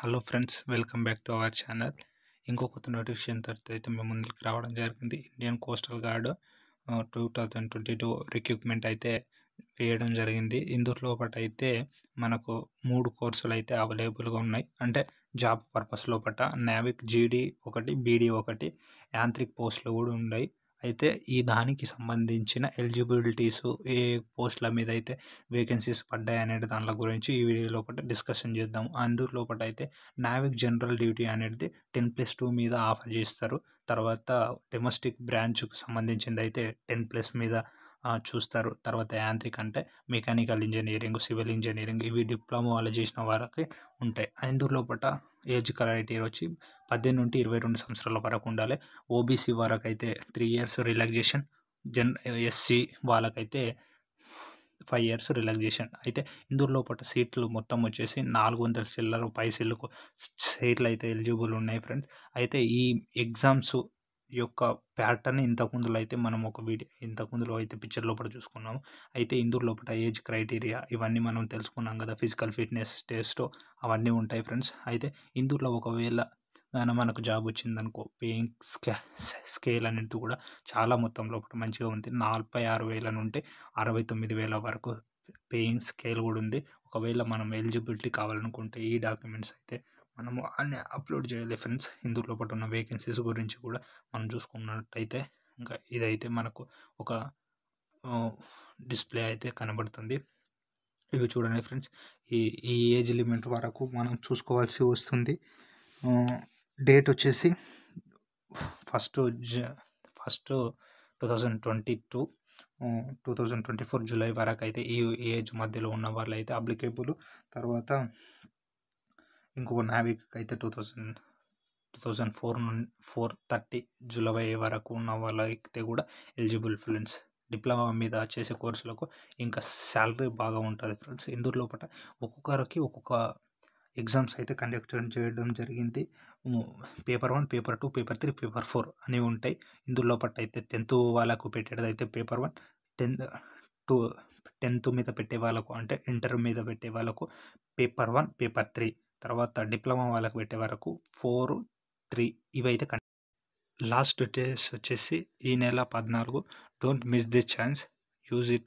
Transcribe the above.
hello friends welcome back to our channel ఇంకో కొత్త notification తర్వాత అయితే మేము ముందుకు రావడం జరిగింది Indian coastal guard two thousand twenty two recruitment అయితే వేయడం జరిగింది ఇందులో పాటు అయితే మనకు మూడు కోర్సులు అయితే అవైలబుల్గా ఉన్నాయి అంటే జాబ్ పర్పస్ లోపల నావిక్ జీడీ ఒకటి బీడీ ఒకటి యాంత్రిక్ పోస్టులు కూడా ఉన్నాయి అయితే ఈ దానికి సంబంధించిన ఎలిజిబిలిటీస్ ఏ పోస్టుల మీద అయితే వేకెన్సీస్ పడ్డాయి అనే దాని గురించి ఈ వీడియో లోపల డిస్కషన్ చేద్దాం అందులో అయితే నావిక్ జనరల్ డ్యూటీ అనేది టెన్ ప్లస్ టూ మీద ఆఫర్ చేస్తారు తర్వాత డొమెస్టిక్ బ్రాంచ్కు సంబంధించింది అయితే టెన్ ప్లస్ మీద చూస్తారు తర్వాత యాంత్రిక్ అంటే మెకానికల్ ఇంజనీరింగ్ సివిల్ ఇంజనీరింగ్ ఇవి డిప్లొమా వాళ్ళు చేసిన వారికి ఉంటాయి అందులో పట ఏజ్ క్రైటీరియా వచ్చి పద్దెనిమిది నుండి ఇరవై రెండు సంవత్సరాల వరకు ఉండాలి ఓబీసీ వారకైతే త్రీ ఇయర్స్ రిలాక్సేషన్ జన్ ఎస్సీ వాళ్ళకైతే ఫైవ్ ఇయర్స్ రిలాక్సేషన్ అయితే ఇందులో పాటు సీట్లు మొత్తం వచ్చేసి నాలుగు వందల చిల్లర పై సీట్లు అయితే ఎలిజిబుల్ ఉన్నాయి ఫ్రెండ్స్ అయితే ఈ ఎగ్జామ్స్ యొక్క ప్యాటర్న్ ఇంతకుముందులో అయితే మనం ఒక వీడియో ఇంతకుముందులో అయితే పిక్చర్ లోపల చూసుకున్నాము అయితే ఇందు లోపల ఏజ్ క్రైటీరియా ఇవన్నీ మనం తెలుసుకున్నాం కదా ఫిజికల్ ఫిట్నెస్ టెస్ట్ అవన్నీ ఉంటాయి ఫ్రెండ్స్ అయితే ఇందులో ఒకవేళ మనం మనకు జాబ్ వచ్చిందనుకో పేయింగ్ స్కే స్కేల్ అనేది కూడా చాలా మొత్తం లోపల మంచిగా ఉంది నలభై ఆరు వేల నుండి అరవై తొమ్మిది వేల వరకు పేయింగ్ స్కేల్ కూడా ఉంది ఒకవేళ మనం ఎలిజిబిలిటీ కావాలనుకుంటే ఈ డాక్యుమెంట్స్ అయితే మనము అన్ని అప్లోడ్ చేయాలి ఫ్రెండ్స్ ఇందులో పాటు ఉన్న వేకెన్సీస్ గురించి కూడా మనం చూసుకున్నట్టయితే ఇంకా ఇదైతే మనకు ఒక డిస్ప్లే అయితే కనబడుతుంది ఇవి చూడండి ఫ్రెండ్స్ ఈ ఈ ఏజ్ లిమిట్ వరకు మనం చూసుకోవాల్సి వస్తుంది డేట్ వచ్చేసి first first two thousand twenty two two thousand twenty four July వరకు అయితే ఈ ఏజ్ మధ్యలో ఉన్న వాళ్ళు అయితే అప్లికేబుల్ తర్వాత ఇంకొక నావిక్ అయితే two thousand two thousand four నుండి ఫోర్ థర్టీ జూలై వరకు ఉన్న వాళ్ళైతే కూడా ఎలిజిబుల్ ఫ్రెండ్స్ డిప్లొమా మీద చేసే కోర్సులకు ఇంకా శాలరీ బాగా ఉంటుంది ఫ్రెండ్స్ ఇందులో లోపల ఒక్కొక్కరికి ఒక్కొక్క ఎగ్జామ్స్ అయితే కండక్ట్ చేయడం జరిగింది paper one paper two paper three paper four అనేవి ఉంటాయి ఇందులో పట్టు అయితే టెన్త్ వాళ్ళకు పెట్టేది అయితే paper one tenth two tenth మీద పెట్టే వాళ్ళకు అంటే ఇంటర్ మీద పెట్టే వాళ్ళకు పేపర్ వన్ పేపర్ త్రీ తర్వాత డిప్లొమా వాళ్ళకి పెట్టే వరకు ఫోర్ త్రీ ఇవైతే కన్ లాస్ట్ డేస్ వచ్చేసి ఈ నెల పద్నాలుగు don't miss this chance use it